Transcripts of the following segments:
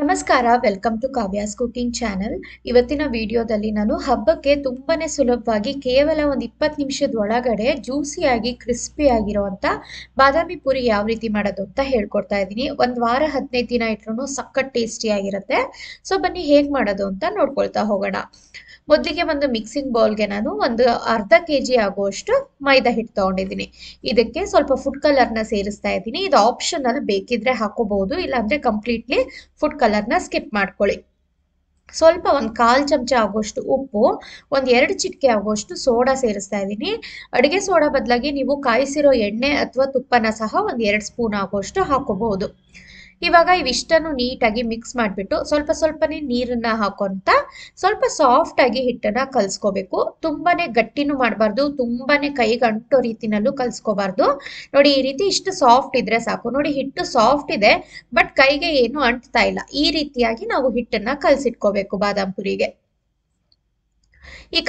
ನಮಸ್ಕಾರ welcome to Kavya's cooking channel ಇವತ್ತಿನ ವಿಡಿಯೋದಲ್ಲಿ ನಾನು ಹಬ್ಬಕ್ಕೆ ತುಂಬಾ ಸುಲಭವಾಗಿ ಕೇವಲ ಒಂದು ಇಪ್ಪತ್ತು ನಿಮಿಷದ ಒಳಗಡೆ ಜ್ಯೂಸಿಯಾಗಿ ಕ್ರಿಸ್ಪಿಯಾಗಿರೋವಂಥ ಬಾದಾಮಿ ಪುರಿ ಯಾವ ರೀತಿ ಮಾಡೋದು ಅಂತ ಹೇಳ್ಕೊಡ್ತಾ ಇದ್ದೀನಿ ಒಂದು ವಾರ ಹದಿನೈದು ದಿನ ಇಟ್ರೂ ಸಖತ್ ಟೇಸ್ಟಿಯಾಗಿರುತ್ತೆ ಸೊ ಬನ್ನಿ ಹೇಗೆ ಮಾಡೋದು ಅಂತ ನೋಡ್ಕೊಳ್ತಾ ಹೋಗೋಣ ಮೊದಲಿಗೆ ಒಂದು ಮಿಕ್ಸಿಂಗ್ ಬೌಲ್ಗೆ ನಾನು ಒಂದು ಅರ್ಧ ಕೆ ಜಿ ಆಗುವಷ್ಟು ಮೈದಾ ಹಿಟ್ಟು ತೊಗೊಂಡಿದ್ದೀನಿ ಇದಕ್ಕೆ ಸ್ವಲ್ಪ ಫುಡ್ ಕಲರ್ನ ಸೇರಿಸ್ತಾ ಇದ್ದೀನಿ ಇದು ಆಪ್ಷನಲ್ ಬೇಕಿದ್ರೆ ಹಾಕೋಬಹುದು ಇಲ್ಲಾಂದ್ರೆ ಕಂಪ್ಲೀಟ್ಲಿ ಫುಡ್ ಕಲರ್ನ ಸ್ಕಿಪ್ ಮಾಡ್ಕೊಳ್ಳಿ ಸ್ವಲ್ಪ ಒಂದು ಕಾಲ್ ಚಮಚ ಆಗುವಷ್ಟು ಉಪ್ಪು ಒಂದು ಎರಡು ಚಿಟಿಕೆ ಆಗುವಷ್ಟು ಸೋಡಾ ಸೇರಿಸ್ತಾ ಇದ್ದೀನಿ ಅಡುಗೆ ಸೋಡಾ ಬದಲಾಗಿ ನೀವು ಕಾಯಿಸಿರೋ ಎಣ್ಣೆ ಅಥವಾ ತುಪ್ಪನ ಸಹ ಒಂದ್ ಎರಡು ಸ್ಪೂನ್ ಆಗುವಷ್ಟು ಹಾಕೋಬಹುದು ಇವಾಗ ಇವಿಷ್ಟನ್ನು ನೀಟಾಗಿ ಮಿಕ್ಸ್ ಮಾಡಿಬಿಟ್ಟು ಸ್ವಲ್ಪ ಸ್ವಲ್ಪನೇ ನೀರನ್ನ ಹಾಕೊಂತ ಸ್ವಲ್ಪ ಸಾಫ್ಟ್ ಆಗಿ ಹಿಟ್ಟನ್ನ ಕಲಿಸ್ಕೋಬೇಕು ತುಂಬಾನೇ ಗಟ್ಟಿನೂ ಮಾಡಬಾರ್ದು ತುಂಬಾನೇ ಕೈಗೆ ಅಂಟೋ ರೀತಿನಲ್ಲೂ ಕಲ್ಸ್ಕೋಬಾರ್ದು ನೋಡಿ ಈ ರೀತಿ ಇಷ್ಟು ಸಾಫ್ಟ್ ಇದ್ರೆ ಸಾಕು ನೋಡಿ ಹಿಟ್ಟು ಸಾಫ್ಟ್ ಇದೆ ಬಟ್ ಕೈಗೆ ಏನು ಅಂಟ್ತಾ ಇಲ್ಲ ಈ ರೀತಿಯಾಗಿ ನಾವು ಹಿಟ್ಟನ್ನ ಕಲಸಿಟ್ಕೋಬೇಕು ಬಾದಾಮ್ ಪುರಿಗೆ ಈ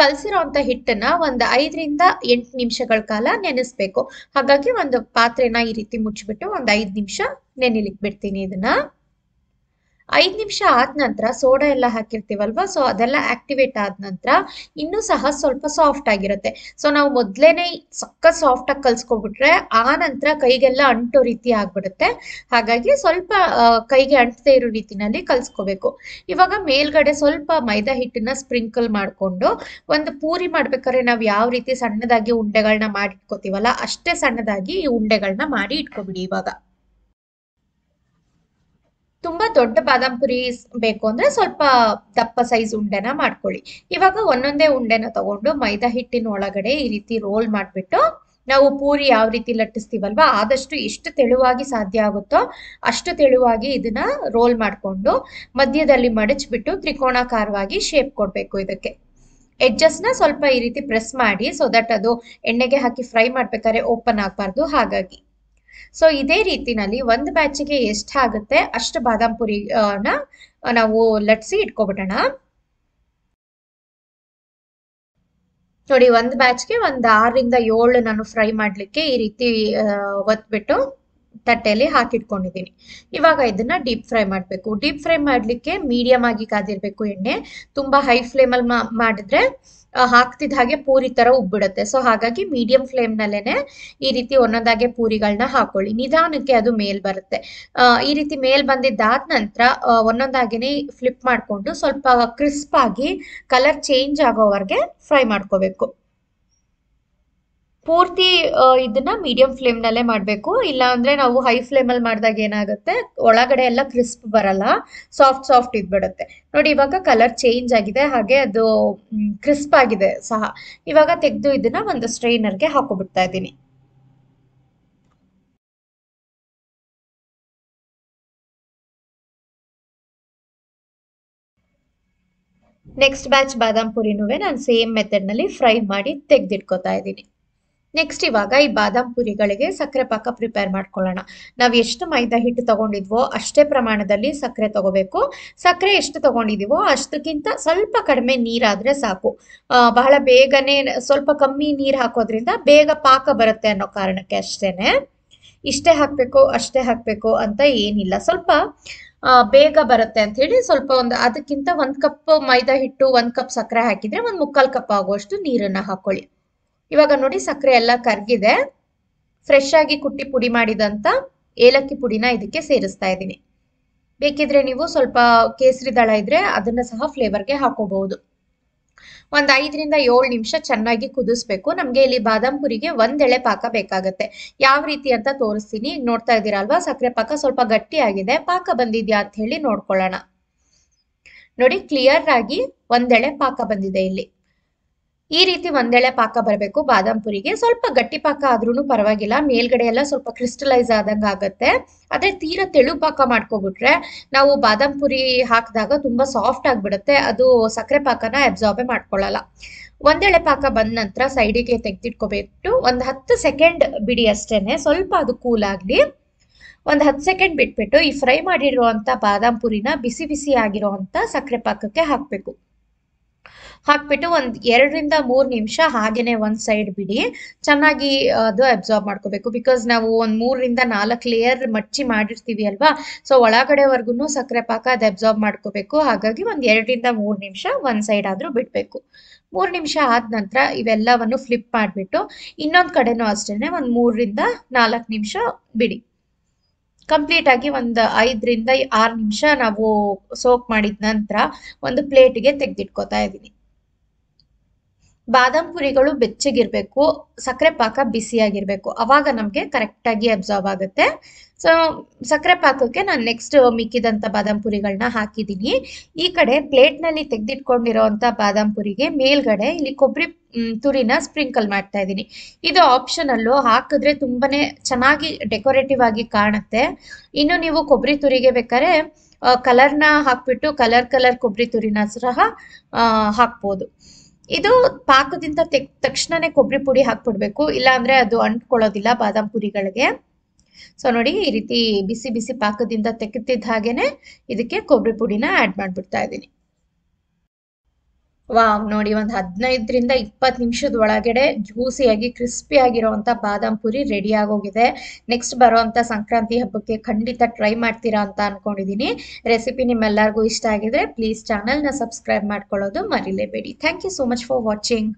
ಅಂತ ಹಿಟ್ಟನ್ನ ಒಂದು ಐದರಿಂದ ಎಂಟು ನಿಮಿಷಗಳ ಕಾಲ ನೆನೆಸ್ಬೇಕು ಹಾಗಾಗಿ ಒಂದು ಪಾತ್ರೆನ ಈ ರೀತಿ ಮುಚ್ಚಿಬಿಟ್ಟು ಒಂದು ಐದು ನಿಮಿಷ ನೆನೆಲಿಕ್ಕೆ ಬಿಡ್ತೀನಿ ಇದನ್ನ ಐದು ನಿಮಿಷ ಆದ ನಂತರ ಸೋಡಾ ಎಲ್ಲ ಹಾಕಿರ್ತೀವಲ್ವಾ ಸೊ ಅದೆಲ್ಲ ಆಕ್ಟಿವೇಟ್ ಆದ ನಂತರ ಇನ್ನೂ ಸಹ ಸ್ವಲ್ಪ ಸಾಫ್ಟ್ ಆಗಿರುತ್ತೆ ಸೊ ನಾವು ಮೊದಲೇನೆ ಸಕ್ಕ ಸಾಫ್ಟ್ ಆಗಿ ಕಲ್ಸ್ಕೊಬಿಟ್ರೆ ಆ ನಂತರ ಕೈಗೆಲ್ಲ ಅಂಟೋ ರೀತಿ ಆಗ್ಬಿಡುತ್ತೆ ಹಾಗಾಗಿ ಸ್ವಲ್ಪ ಕೈಗೆ ಅಂಟದೆ ಇರೋ ರೀತಿನಲ್ಲಿ ಕಲ್ಸ್ಕೋಬೇಕು ಇವಾಗ ಮೇಲ್ಗಡೆ ಸ್ವಲ್ಪ ಮೈದಾ ಹಿಟ್ಟನ್ನ ಸ್ಪ್ರಿಂಕಲ್ ಮಾಡ್ಕೊಂಡು ಒಂದು ಪೂರಿ ಮಾಡ್ಬೇಕಾದ್ರೆ ನಾವು ಯಾವ ರೀತಿ ಸಣ್ಣದಾಗಿ ಉಂಡೆಗಳನ್ನ ಮಾಡಿ ಇಟ್ಕೋತೀವಲ್ಲ ಅಷ್ಟೇ ಸಣ್ಣದಾಗಿ ಈ ಉಂಡೆಗಳನ್ನ ಮಾಡಿ ಇಟ್ಕೊಬಿಡಿ ಇವಾಗ ತುಂಬಾ ದೊಡ್ಡ ಬಾದಾಮ್ ಪುರಿ ಬೇಕು ಅಂದ್ರೆ ಸ್ವಲ್ಪ ದಪ್ಪ ಸೈಜ್ ಉಂಡೆನ ಮಾಡ್ಕೊಳ್ಳಿ ಇವಾಗ ಒಂದೊಂದೇ ಉಂಡೆನ ತಗೊಂಡು ಮೈದಾ ಹಿಟ್ಟಿನ ಒಳಗಡೆ ಈ ರೀತಿ ರೋಲ್ ಮಾಡ್ಬಿಟ್ಟು ನಾವು ಪೂರಿ ಯಾವ ರೀತಿ ಲಟ್ಟಿಸ್ತೀವಲ್ವಾ ಆದಷ್ಟು ಎಷ್ಟು ತೆಳುವಾಗಿ ಸಾಧ್ಯ ಆಗುತ್ತೋ ಅಷ್ಟು ತೆಳುವಾಗಿ ಇದನ್ನ ರೋಲ್ ಮಾಡಿಕೊಂಡು ಮಧ್ಯದಲ್ಲಿ ಮಡಚ್ಬಿಟ್ಟು ತ್ರಿಕೋಣಾಕಾರವಾಗಿ ಶೇಪ್ ಕೊಡಬೇಕು ಇದಕ್ಕೆ ನ ಸ್ವಲ್ಪ ಈ ರೀತಿ ಪ್ರೆಸ್ ಮಾಡಿ ಸೊ ದಟ್ ಅದು ಎಣ್ಣೆಗೆ ಹಾಕಿ ಫ್ರೈ ಮಾಡ್ಬೇಕಾದ್ರೆ ಓಪನ್ ಆಗ್ಬಾರ್ದು ಹಾಗಾಗಿ ಸೊ ಇದೇ ರೀತಿನಲ್ಲಿ ಒಂದು ಬ್ಯಾಚಿಗೆ ಎಷ್ಟಾಗುತ್ತೆ ಅಷ್ಟು ಬಾದಾಮ್ ಪುರಿನ ನಾವು ಲಟ್ಸಿ ಇಟ್ಕೊಬಿಡೋಣ ನೋಡಿ ಒಂದು ಬ್ಯಾಚ್ಗೆ ಒಂದು ಆರರಿಂದ ಏಳು ನಾನು ಫ್ರೈ ಮಾಡ್ಲಿಕ್ಕೆ ಈ ರೀತಿ ಒತ್ಬಿಟ್ಟು ತಟ್ಟೆಯಲ್ಲಿ ಹಾಕಿಟ್ಕೊಂಡಿದೀನಿ ಇವಾಗ ಇದನ್ನ ಡೀಪ್ ಫ್ರೈ ಮಾಡಬೇಕು ಡೀಪ್ ಫ್ರೈ ಮಾಡ್ಲಿಕ್ಕೆ ಮೀಡಿಯಮ್ ಆಗಿ ಕಾದಿರಬೇಕು ಎಣ್ಣೆ ತುಂಬಾ ಹೈ ಫ್ಲೇಮಲ್ಲಿ ಮಾಡಿದ್ರೆ ಹಾಕ್ತಿದ ಹಾಗೆ ಪೂರಿ ತರ ಉಬ್ಬಿಡತ್ತೆ ಸೊ ಹಾಗಾಗಿ ಮೀಡಿಯಂ ಫ್ಲೇಮ್ ನಲ್ಲೇನೆ ಈ ರೀತಿ ಒಂದೊಂದಾಗೆ ಪೂರಿಗಳನ್ನ ಹಾಕೊಳ್ಳಿ ನಿಧಾನಕ್ಕೆ ಅದು ಮೇಲ್ ಬರುತ್ತೆ ಈ ರೀತಿ ಮೇಲ್ ಬಂದಿದ್ದಾದ ನಂತರ ಒಂದೊಂದಾಗೇನೆ ಫ್ಲಿಪ್ ಮಾಡಿಕೊಂಡು ಸ್ವಲ್ಪ ಕ್ರಿಸ್ಪ್ ಆಗಿ ಕಲರ್ ಚೇಂಜ್ ಆಗೋವರೆಗೆ ಫ್ರೈ ಮಾಡ್ಕೋಬೇಕು ಪೂರ್ತಿ ಇದನ್ನ ಮೀಡಿಯಂ ಫ್ಲೇಮ್ನಲ್ಲೇ ಮಾಡಬೇಕು ಇಲ್ಲಾಂದ್ರೆ ನಾವು ಹೈ ಫ್ಲೇಮಲ್ಲಿ ಮಾಡಿದಾಗ ಏನಾಗುತ್ತೆ ಒಳಗಡೆ ಎಲ್ಲ ಕ್ರಿಸ್ಪ್ ಬರಲ್ಲ ಸಾಫ್ಟ್ ಸಾಫ್ಟ್ ಬಿಡುತ್ತೆ ನೋಡಿ ಇವಾಗ ಕಲರ್ ಚೇಂಜ್ ಆಗಿದೆ ಹಾಗೆ ಅದು ಕ್ರಿಸ್ಪ್ ಆಗಿದೆ ಸಹ ಇವಾಗ ತೆಗೆದು ಇದನ್ನ ಒಂದು ಸ್ಟ್ರೈನರ್ಗೆ ಹಾಕೊಬಿಡ್ತಾ ಇದ್ದೀನಿ ನೆಕ್ಸ್ಟ್ ಬ್ಯಾಚ್ ಬಾದಾಮ್ ಪುರಿನೂ ನಾನು ಸೇಮ್ ಮೆಥಡ್ನಲ್ಲಿ ಫ್ರೈ ಮಾಡಿ ತೆಗೆದಿಟ್ಕೋತಾ ಇದ್ದೀನಿ ನೆಕ್ಸ್ಟ್ ಇವಾಗ ಈ ಬಾದಾಮ್ ಪುರಿಗಳಿಗೆ ಸಕ್ಕರೆ ಪಾಕ ಪ್ರಿಪೇರ್ ಮಾಡ್ಕೊಳ್ಳೋಣ ನಾವು ಎಷ್ಟು ಮೈದಾ ಹಿಟ್ಟು ತಗೊಂಡಿದ್ವೋ ಅಷ್ಟೇ ಪ್ರಮಾಣದಲ್ಲಿ ಸಕ್ಕರೆ ತಗೋಬೇಕು ಸಕ್ಕರೆ ಎಷ್ಟು ತಗೊಂಡಿದೀವೋ ಅಷ್ಟಕ್ಕಿಂತ ಸ್ವಲ್ಪ ಕಡಿಮೆ ನೀರಾದರೆ ಸಾಕು ಬಹಳ ಬೇಗನೆ ಸ್ವಲ್ಪ ಕಮ್ಮಿ ನೀರು ಹಾಕೋದ್ರಿಂದ ಬೇಗ ಪಾಕ ಬರುತ್ತೆ ಅನ್ನೋ ಕಾರಣಕ್ಕೆ ಅಷ್ಟೇನೆ ಇಷ್ಟೇ ಹಾಕಬೇಕು ಅಷ್ಟೇ ಹಾಕಬೇಕು ಅಂತ ಏನಿಲ್ಲ ಸ್ವಲ್ಪ ಬೇಗ ಬರುತ್ತೆ ಅಂತ ಹೇಳಿ ಸ್ವಲ್ಪ ಒಂದು ಅದಕ್ಕಿಂತ ಒಂದು ಕಪ್ ಮೈದಾ ಹಿಟ್ಟು ಒಂದು ಕಪ್ ಸಕ್ಕರೆ ಹಾಕಿದ್ರೆ ಒಂದು ಮುಕ್ಕಾಲು ಕಪ್ ಆಗುವಷ್ಟು ನೀರನ್ನು ಹಾಕೊಳ್ಳಿ ಇವಾಗ ನೋಡಿ ಸಕ್ಕರೆ ಎಲ್ಲ ಕರ್ಗಿದೆ ಫ್ರೆಶ್ ಆಗಿ ಕುಟ್ಟಿ ಪುಡಿ ಮಾಡಿದಂತ ಏಲಕ್ಕಿ ಪುಡಿನ ಇದಕ್ಕೆ ಸೇರಿಸ್ತಾ ಇದ್ದೀನಿ ಬೇಕಿದ್ರೆ ನೀವು ಸ್ವಲ್ಪ ಕೇಸರಿ ದಳ ಇದ್ರೆ ಅದನ್ನ ಸಹ ಫ್ಲೇವರ್ಗೆ ಹಾಕೋಬಹುದು ಒಂದ್ ಐದರಿಂದ ಏಳು ನಿಮಿಷ ಚೆನ್ನಾಗಿ ಕುದಿಸ್ಬೇಕು ನಮ್ಗೆ ಇಲ್ಲಿ ಬಾದಾಮ್ ಪುರಿಗೆ ಒಂದೆಳೆ ಪಾಕ ಬೇಕಾಗತ್ತೆ ಯಾವ ರೀತಿ ಅಂತ ತೋರಿಸ್ತೀನಿ ನೋಡ್ತಾ ಇದ್ದೀರಾ ಅಲ್ವಾ ಸಕ್ಕರೆ ಪಾಕ ಸ್ವಲ್ಪ ಗಟ್ಟಿ ಆಗಿದೆ ಪಾಕ ಬಂದಿದ್ಯಾ ಅಂತ ಹೇಳಿ ನೋಡ್ಕೊಳ್ಳೋಣ ನೋಡಿ ಕ್ಲಿಯರ್ ಆಗಿ ಒಂದೆಳೆ ಪಾಕ ಬಂದಿದೆ ಇಲ್ಲಿ ಈ ರೀತಿ ಒಂದೆಳೆ ಪಾಕ ಬರಬೇಕು ಬಾದಾಮ್ ಪುರಿಗೆ ಸ್ವಲ್ಪ ಗಟ್ಟಿ ಪಾಕ ಆದ್ರೂ ಪರವಾಗಿಲ್ಲ ಮೇಲ್ಗಡೆ ಎಲ್ಲ ಸ್ವಲ್ಪ ಕ್ರಿಸ್ಟಲೈಸ್ ಆದಂಗೆ ಆಗುತ್ತೆ ಆದರೆ ತೀರಾ ತೆಳು ಪಾಕ ಮಾಡ್ಕೊಬಿಟ್ರೆ ನಾವು ಬಾದಾಮ್ ಪುರಿ ಹಾಕಿದಾಗ ತುಂಬ ಸಾಫ್ಟ್ ಆಗಿಬಿಡುತ್ತೆ ಅದು ಸಕ್ಕರೆ ಪಾಕನ ಅಬ್ಸಾರ್ಬೇ ಮಾಡ್ಕೊಳ್ಳಲ್ಲ ಒಂದೆಳೆ ಪಾಕ ಬಂದ ನಂತರ ಸೈಡಿಗೆ ತೆಗೆದಿಟ್ಕೋಬಿಟ್ಟು ಒಂದು ಹತ್ತು ಸೆಕೆಂಡ್ ಬಿಡಿ ಅಷ್ಟೇನೆ ಸ್ವಲ್ಪ ಅದು ಕೂಲ್ ಆಗಲಿ ಒಂದು ಹತ್ತು ಸೆಕೆಂಡ್ ಬಿಟ್ಬಿಟ್ಟು ಈ ಫ್ರೈ ಮಾಡಿರುವಂಥ ಬಾದಾಮ್ ಪುರಿನ ಬಿಸಿ ಬಿಸಿ ಆಗಿರುವಂಥ ಸಕ್ಕರೆ ಪಾಕಕ್ಕೆ ಹಾಕಬೇಕು ಹಾಕ್ಬಿಟ್ಟು ಒಂದು ಎರಡರಿಂದ ಮೂರು ನಿಮಿಷ ಹಾಗೇನೆ ಒಂದು ಸೈಡ್ ಬಿಡಿ ಚೆನ್ನಾಗಿ ಅದು ಅಬ್ಸಾರ್ಬ್ ಮಾಡ್ಕೋಬೇಕು ಬಿಕಾಸ್ ನಾವು ಒಂದು ಮೂರರಿಂದ ನಾಲ್ಕು ಲೇಯರ್ ಮಚ್ಚಿ ಮಾಡಿರ್ತೀವಿ ಅಲ್ವಾ ಸೊ ಒಳಗಡೆವರೆಗೂ ಸಕ್ಕರೆ ಪಾಕ ಅದು ಅಬ್ಸಾರ್ಬ್ ಮಾಡ್ಕೋಬೇಕು ಹಾಗಾಗಿ ಒಂದು ಎರಡರಿಂದ ಮೂರು ನಿಮಿಷ ಒಂದು ಸೈಡ್ ಆದರೂ ಬಿಡಬೇಕು ಮೂರು ನಿಮಿಷ ಆದ ನಂತರ ಇವೆಲ್ಲವನ್ನು ಫ್ಲಿಪ್ ಮಾಡಿಬಿಟ್ಟು ಇನ್ನೊಂದು ಕಡೆನೂ ಅಷ್ಟೇನೆ ಒಂದು ಮೂರರಿಂದ ನಾಲ್ಕು ನಿಮಿಷ ಬಿಡಿ ಕಂಪ್ಲೀಟ್ ಆಗಿ ಒಂದು ಐದರಿಂದ ಆರು ನಿಮಿಷ ನಾವು ಸೋಕ್ ಮಾಡಿದ ನಂತರ ಒಂದು ಪ್ಲೇಟಿಗೆ ತೆಗೆದಿಟ್ಕೋತಾ ಇದ್ದೀನಿ ಬಾದಾಮ್ ಪುರಿಗಳು ಬೆಚ್ಚಗಿರಬೇಕು ಸಕ್ಕರೆ ಪಾಕ ಬಿಸಿಯಾಗಿರ್ಬೇಕು ಅವಾಗ ನಮಗೆ ಕರೆಕ್ಟಾಗಿ ಅಬ್ಸರ್ವ್ ಆಗುತ್ತೆ ಸೊ ಸಕ್ಕರೆ ಪಾಕಕ್ಕೆ ನಾನು ನೆಕ್ಸ್ಟ್ ಮಿಕ್ಕಿದಂಥ ಬಾದಾಮ್ ಪುರಿಗಳನ್ನ ಹಾಕಿದೀನಿ ಈ ಕಡೆ ನಲ್ಲಿ ತೆಗೆದಿಟ್ಕೊಂಡಿರೋವಂಥ ಬಾದಾಮ್ ಪುರಿಗೆ ಮೇಲ್ಗಡೆ ಇಲ್ಲಿ ಕೊಬ್ಬರಿ ತುರಿನ ಸ್ಪ್ರಿಂಕಲ್ ಮಾಡ್ತಾ ಇದ್ದೀನಿ ಇದು ಆಪ್ಷನಲ್ಲು ಹಾಕಿದ್ರೆ ತುಂಬಾನೇ ಚೆನ್ನಾಗಿ ಡೆಕೋರೇಟಿವ್ ಆಗಿ ಕಾಣುತ್ತೆ ಇನ್ನು ನೀವು ಕೊಬ್ಬರಿ ತುರಿಗೆ ಬೇಕಾದ್ರೆ ಕಲರ್ನ ಹಾಕ್ಬಿಟ್ಟು ಕಲರ್ ಕಲರ್ ಕೊಬ್ಬರಿ ತುರಿನ ಸಹ ಹಾಕ್ಬೋದು ಇದು ಪಾಕದಿಂದ ತೆಕ್ ತಕ್ಷಣನೇ ಕೊಬ್ಬರಿ ಪುಡಿ ಹಾಕ್ಬಿಡ್ಬೇಕು ಇಲ್ಲಾಂದ್ರೆ ಅದು ಅಂಟ್ಕೊಳ್ಳೋದಿಲ್ಲ ಬಾದಾಮ್ ಪುರಿಗಳಿಗೆ ಸೊ ನೋಡಿ ಈ ರೀತಿ ಬಿಸಿ ಬಿಸಿ ಪಾಕದಿಂದ ತೆಗೆದಿದ್ದ ಹಾಗೇನೆ ಇದಕ್ಕೆ ಕೊಬ್ಬರಿ ಪುಡಿನ ಆಡ್ ಮಾಡ್ಬಿಡ್ತಾ ಇದ್ದೀನಿ ವಾವ್ ನೋಡಿ ಒಂದು ಹದಿನೈದರಿಂದ ಇಪ್ಪತ್ತು ನಿಮಿಷದ ಒಳಗಡೆ ಜ್ಯೂಸಿಯಾಗಿ ಕ್ರಿಸ್ಪಿ ಆಗಿರೋವಂಥ ಬಾದಾಮ್ ಪುರಿ ರೆಡಿ ಆಗೋಗಿದೆ ನೆಕ್ಸ್ಟ್ ಬರೋವಂಥ ಸಂಕ್ರಾಂತಿ ಹಬ್ಬಕ್ಕೆ ಖಂಡಿತ ಟ್ರೈ ಮಾಡ್ತೀರಾ ಅಂತ ಅನ್ಕೊಂಡಿದೀನಿ ರೆಸಿಪಿ ನಿಮ್ಮೆಲ್ಲರಿಗೂ ಇಷ್ಟ ಆಗಿದ್ರೆ ಪ್ಲೀಸ್ ಚಾನಲ್ನ ಸಬ್ಸ್ಕ್ರೈಬ್ ಮಾಡ್ಕೊಳ್ಳೋದು ಮರಿಲೇಬೇಡಿ thank you so much for watching